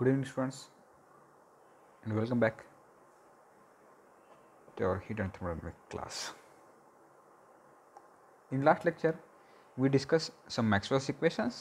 good evening friends, and welcome back to our heat and thermodynamic class in last lecture we discussed some maxwell's equations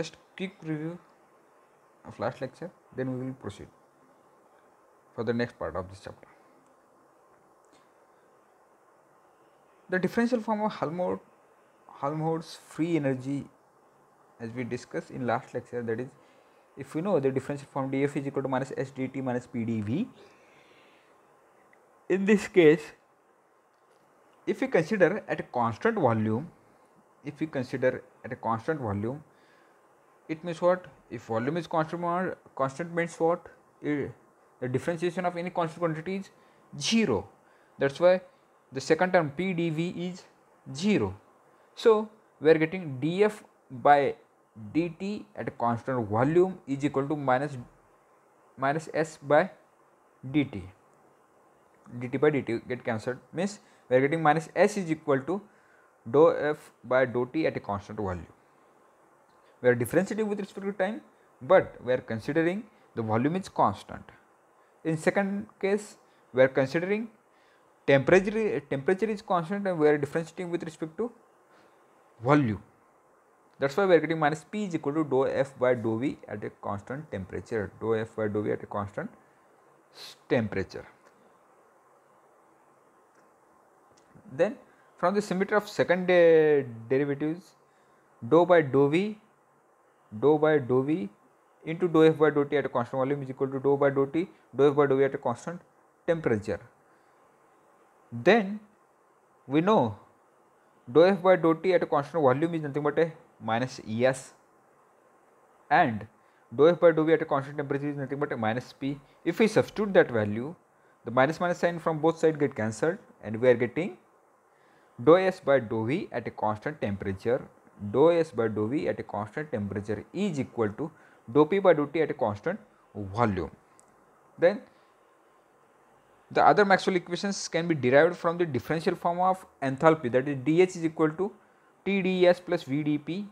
just quick review of last lecture then we will proceed for the next part of this chapter the differential form of helmholtz helmholtz free energy as we discussed in last lecture that is if we know the differential from df is equal to minus s dt minus pdv in this case if we consider at a constant volume if we consider at a constant volume it means what if volume is constant constant means what it, the differentiation of any constant quantity is zero that's why the second term pdv is zero so we are getting df by dt at constant volume is equal to minus minus s by dt dt by dt get cancelled means we are getting minus s is equal to dou f by dou t at a constant volume we are differentiating with respect to time but we are considering the volume is constant in second case we are considering temperature temperature is constant and we are differentiating with respect to volume that's why we are getting minus P is equal to dou F by dou V at a constant temperature, dou F by dou V at a constant temperature. Then from the symmetry of second derivatives, dou by dou V, dou by dou V into dou F by dou T at a constant volume is equal to dou by dou T, dou F by dou V at a constant temperature. Then we know dou F by dou T at a constant volume is nothing but a minus ES and dou f by dou v at a constant temperature is nothing but minus P. If we substitute that value, the minus minus sign from both sides get cancelled and we are getting dou S by dou V at a constant temperature, dou S by dou V at a constant temperature is equal to dou P by dou T at a constant volume. Then the other Maxwell equations can be derived from the differential form of enthalpy that is dH is equal to TdS plus VdP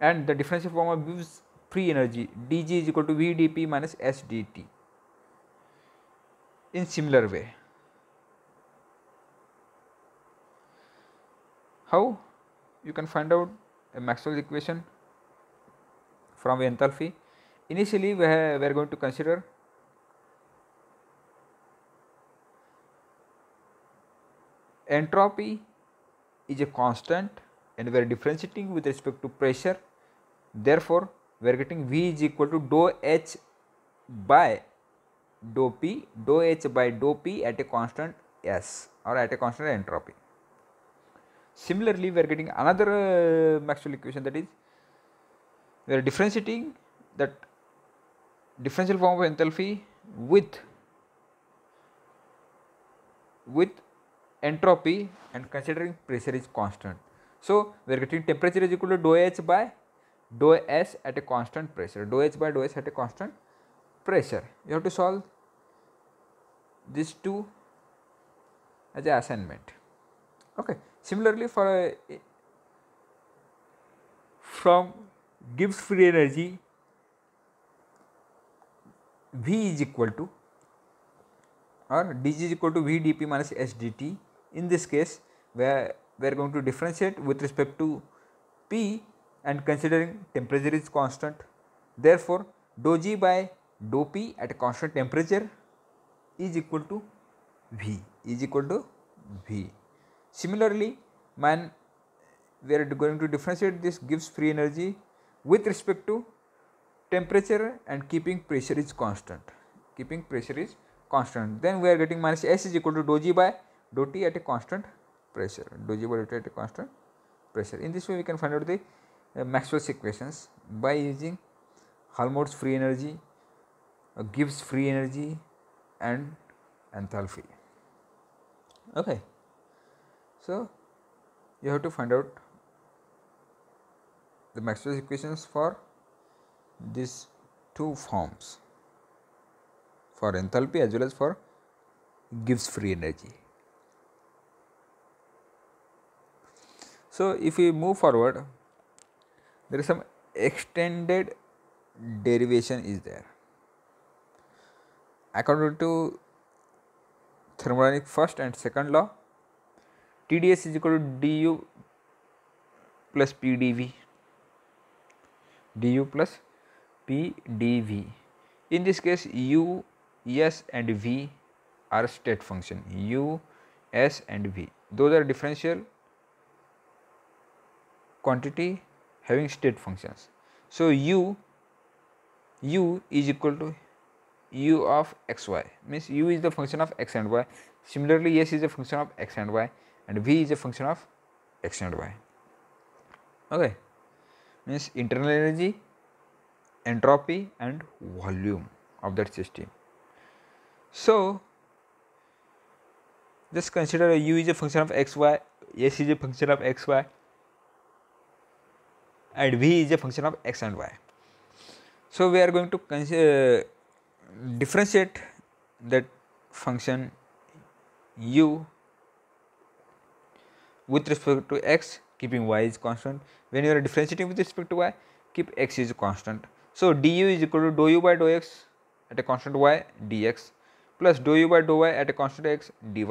and the differential formula gives free energy dg is equal to VdP minus SdT in similar way. How you can find out a Maxwell's equation from enthalpy? Initially we, have, we are going to consider entropy is a constant and we are differentiating with respect to pressure therefore we are getting v is equal to dou h by dou p dou h by dou p at a constant s or at a constant entropy similarly we are getting another uh, maxwell equation that is we are differentiating that differential form of enthalpy with with entropy and considering pressure is constant so we are getting temperature is equal to dou H by dou S at a constant pressure, dou H by dou S at a constant pressure. You have to solve these two as an assignment. Okay. Similarly, for a, from Gibbs free energy, V is equal to or dg is equal to V dP minus S dt in this case where we are going to differentiate with respect to P and considering temperature is constant. Therefore, dou G by dou P at a constant temperature is equal to V is equal to V. Similarly, when we are going to differentiate this gives free energy with respect to temperature and keeping pressure is constant keeping pressure is constant then we are getting minus s is equal to dou g by dou t at a constant pressure dou by at constant pressure. In this way we can find out the uh, Maxwell's equations by using Helmholtz free energy, uh, Gibbs free energy and enthalpy. Okay. So, you have to find out the Maxwell's equations for these two forms for enthalpy as well as for Gibbs free energy. So, if we move forward, there is some extended derivation is there. According to thermodynamic first and second law, TdS is equal to du plus Pdv, du plus Pdv. In this case, u, s and v are state function, u, s and v. Those are differential quantity having state functions. So, u u is equal to u of x y means u is the function of x and y similarly s is a function of x and y and v is a function of x and y okay means internal energy entropy and volume of that system so just consider u is a function of x y s is a function of x y and v is a function of x and y. So, we are going to consider, uh, differentiate that function u with respect to x keeping y is constant. When you are differentiating with respect to y keep x is constant. So, du is equal to dou u by dou x at a constant y dx plus dou u by dou y at a constant x dy.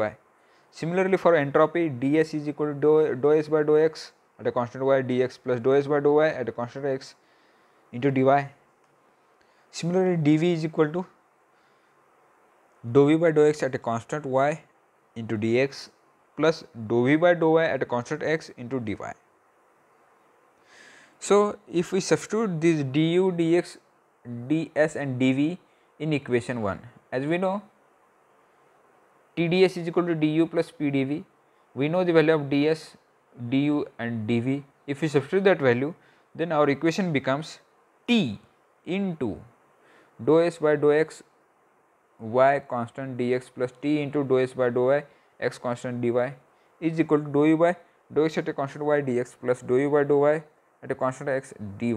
Similarly, for entropy ds is equal to dou, dou s by dou x at a constant y dx plus dou s by dou y at a constant x into dy. Similarly, dv is equal to dou v by dou x at a constant y into dx plus dou v by dou y at a constant x into dy. So, if we substitute this du, dx, ds and dv in equation 1, as we know tds is equal to du plus pdv, we know the value of ds du and dv. If we substitute that value, then our equation becomes t into dou s by dou x y constant dx plus t into dou s by dou y x constant dy is equal to dou u by dou x at a constant y dx plus dou u by dou y at a constant x dy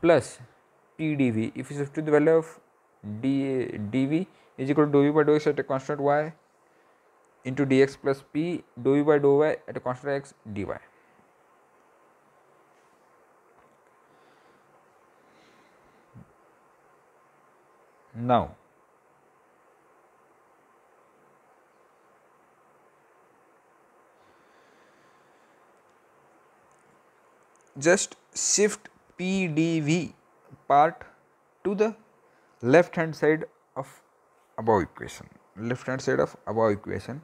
plus t dv. If you substitute the value of d, dv is equal to dou u by dou x at a constant y into dx plus p dou u by dou y at a constant x dy. Now, just shift PDV part to the left hand side of above equation left hand side of above equation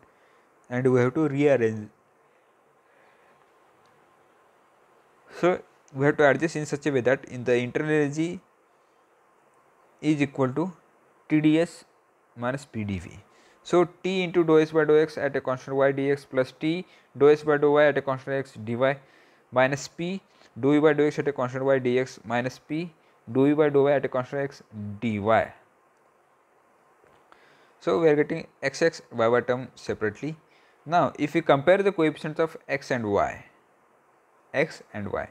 and we have to rearrange so we have to adjust in such a way that in the internal energy is equal to TdS minus Pdv. So T into dou s by dou x at a constant y dx plus T dou s by dou y at a constant x dy minus P dou by dou x at a constant y dx minus P dou by dou y at a constant x dy. So we are getting yy term separately. Now, if we compare the coefficients of x and y, x and y,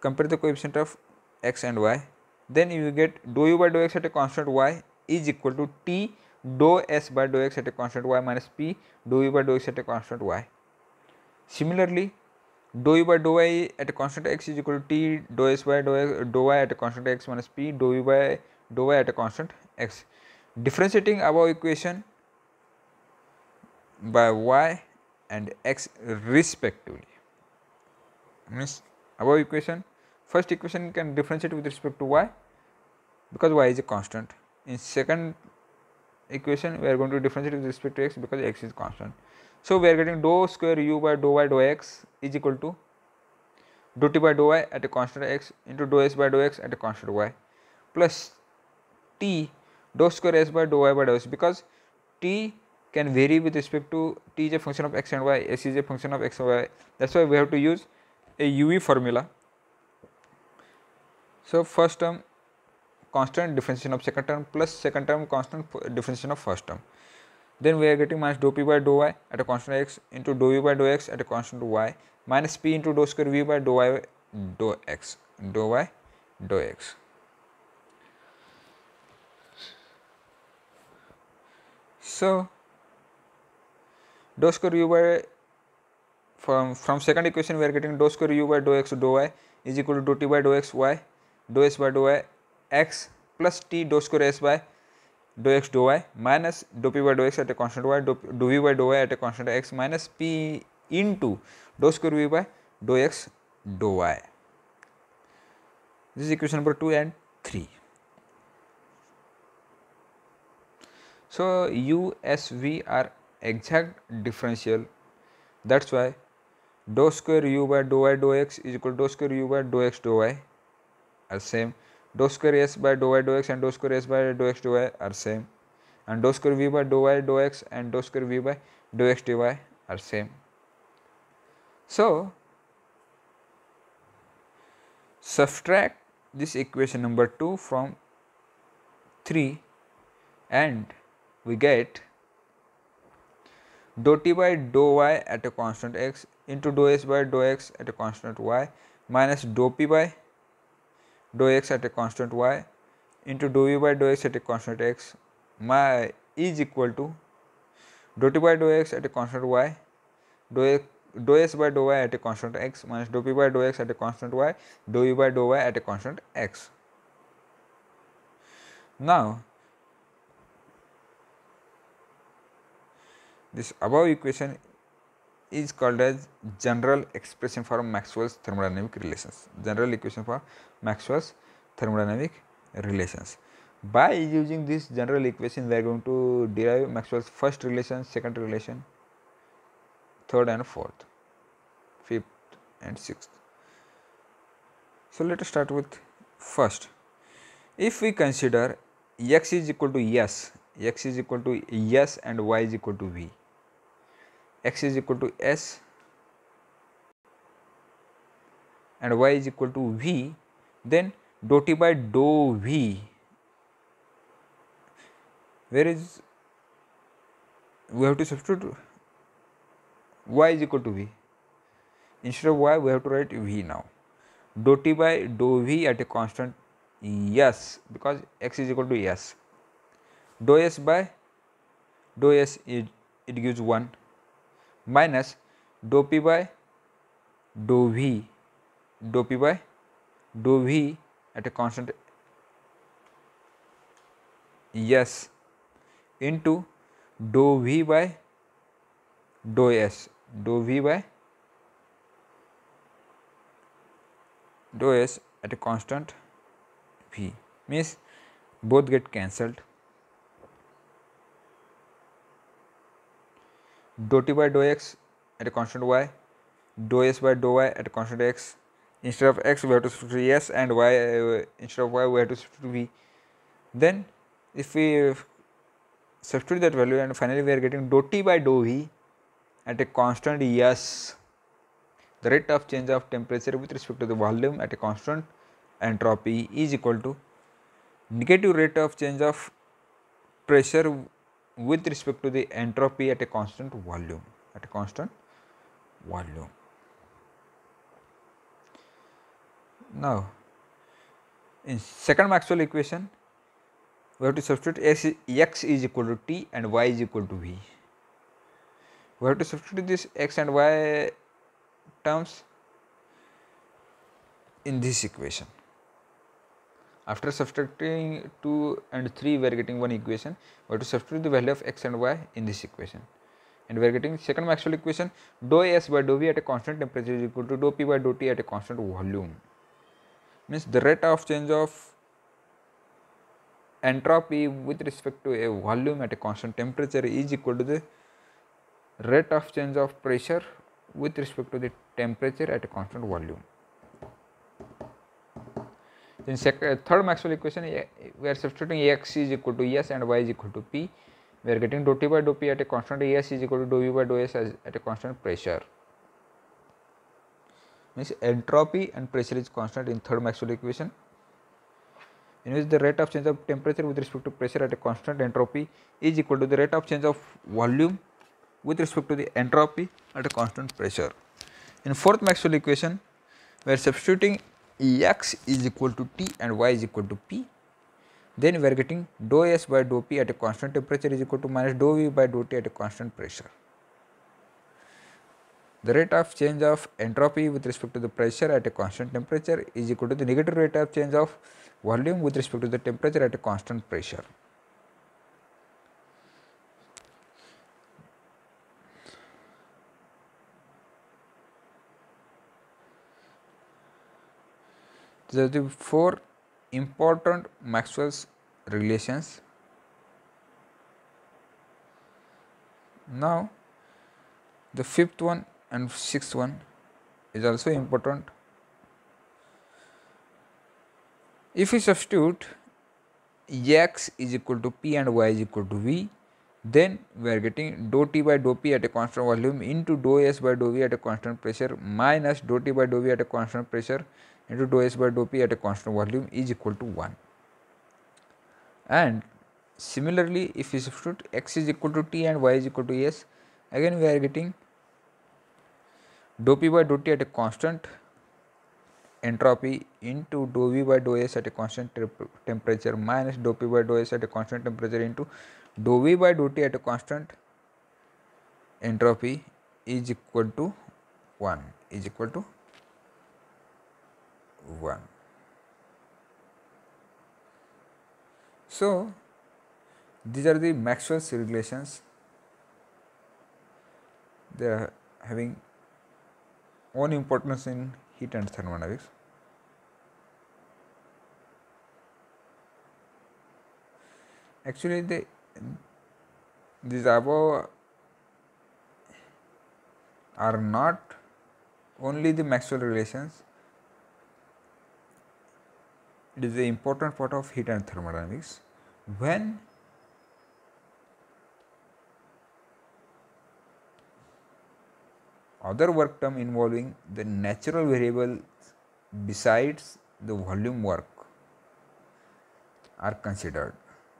compare the coefficient of x and y, then you get dou u by dou x at a constant y is equal to t dou s by dou x at a constant y minus p dou u by dou x at a constant y. Similarly, dou u by dou y at a constant x is equal to t dou s by dou, x, dou y at a constant x minus p dou u by dou y at a constant x. Differentiating above equation by y and x respectively means above equation first equation can differentiate with respect to y because y is a constant in second equation we are going to differentiate with respect to x because x is constant so we are getting dou square u by dou y dou x is equal to dou t by dou y at a constant x into dou s by dou x at a constant y plus t dou square s by dou y by dou s because t can vary with respect to t is a function of x and y, s is a function of x and y. That's why we have to use a UE formula. So first term constant differentiation of second term plus second term constant differentiation of first term. Then we are getting minus dou p by dou y at a constant x into dou u by dou x at a constant y minus p into dou square v by dou y dou x dou y dou x. So dou square u by from from second equation we are getting dou square u by dou x dou y is equal to dou t by dou x y dou s by dou y x plus t dou square s by dou x dou y minus dou p by dou x at a constant y dou, dou v by dou y at a constant x minus p into dou square v by dou x dou y this is equation number 2 and 3 so u s v are exact differential that's why dou square u by dou y dou x is equal to dou square u by dou x dou y are same dou square s by dou y dou x and dou square s by dou x dou y are same and dou square v by dou y dou x and dou square v by dou x dou y are same so subtract this equation number 2 from 3 and we get dou t by dou y at a constant x into dou s by dou x at a constant y minus dou p by dou x at a constant y into dou by dou x at a constant x my is equal to dou t by dou x at a constant y dou x dou s by dou y at a constant x minus dou p by dou x at a constant y dou u by dou y at a constant x. Now, This above equation is called as general expression for Maxwell's thermodynamic relations. General equation for Maxwell's thermodynamic relations. By using this general equation, we are going to derive Maxwell's first relation, second relation, third and fourth, fifth and sixth. So let us start with first. If we consider x is equal to s, x is equal to s, and y is equal to v x is equal to s and y is equal to v then dou t by dou v where is we have to substitute y is equal to v instead of y we have to write v now dou t by dou v at a constant yes because x is equal to s. dou s by dou s it, it gives 1 minus dou p by dou v dou p by dou v at a constant yes into dou v by dou s dou v by dou s at a constant v means both get cancelled dou t by dou x at a constant y dou s by dou y at a constant x instead of x we have to substitute s and y uh, instead of y we have to substitute v then if we substitute that value and finally we are getting dou t by dou v at a constant S. the rate of change of temperature with respect to the volume at a constant entropy is equal to negative rate of change of pressure with respect to the entropy at a constant volume at a constant volume now in second maxwell equation we have to substitute x, x is equal to t and y is equal to v we have to substitute this x and y terms in this equation after subtracting 2 and 3 we are getting one equation. We have to substitute the value of x and y in this equation. And we are getting second Maxwell equation dou S by dou V at a constant temperature is equal to dou P by dou T at a constant volume. Means the rate of change of entropy with respect to a volume at a constant temperature is equal to the rate of change of pressure with respect to the temperature at a constant volume. In uh, third Maxwell equation, we are substituting x is equal to s and Y is equal to P. We are getting dou T by dou P at a constant s is equal to dou V by dou S at a constant pressure. Means entropy and pressure is constant in third Maxwell equation in which the rate of change of temperature with respect to pressure at a constant entropy is equal to the rate of change of volume with respect to the entropy at a constant pressure. In fourth Maxwell equation, we are substituting Ex is equal to T and Y is equal to P, then we are getting dou S by dou P at a constant temperature is equal to minus dou V by dou T at a constant pressure. The rate of change of entropy with respect to the pressure at a constant temperature is equal to the negative rate of change of volume with respect to the temperature at a constant pressure. There are four important Maxwell's relations. Now, the fifth one and sixth one is also important. If we substitute x is equal to p and y is equal to v, then we are getting dou t by dou p at a constant volume into dou s by dou v at a constant pressure minus dou t by dou v at a constant pressure into dou S by dou P at a constant volume is equal to 1. And similarly, if we substitute x is equal to t and y is equal to s, again we are getting dou P by dou T at a constant entropy into dou V by dou S at a constant temperature minus dou P by dou S at a constant temperature into dou V by dou T at a constant entropy is equal to 1 is equal to 1. So, these are the Maxwell's regulations they are having one importance in heat and thermodynamics. Actually, the these above are not only the Maxwell relations it is an important part of heat and thermodynamics. When other work term involving the natural variable besides the volume work are considered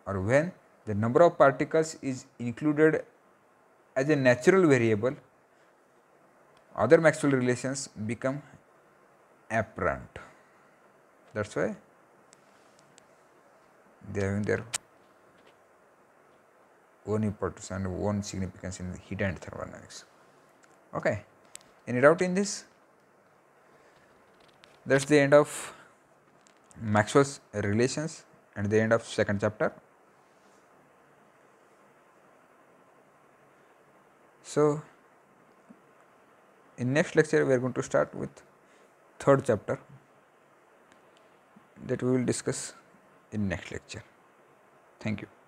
or when the number of particles is included as a natural variable other Maxwell relations become apparent. That's why they have having their own importance and own significance in the heat and thermodynamics. Okay, any doubt in this? That's the end of Maxwell's relations and the end of second chapter. So, in next lecture we are going to start with third chapter that we will discuss in next lecture. Thank you.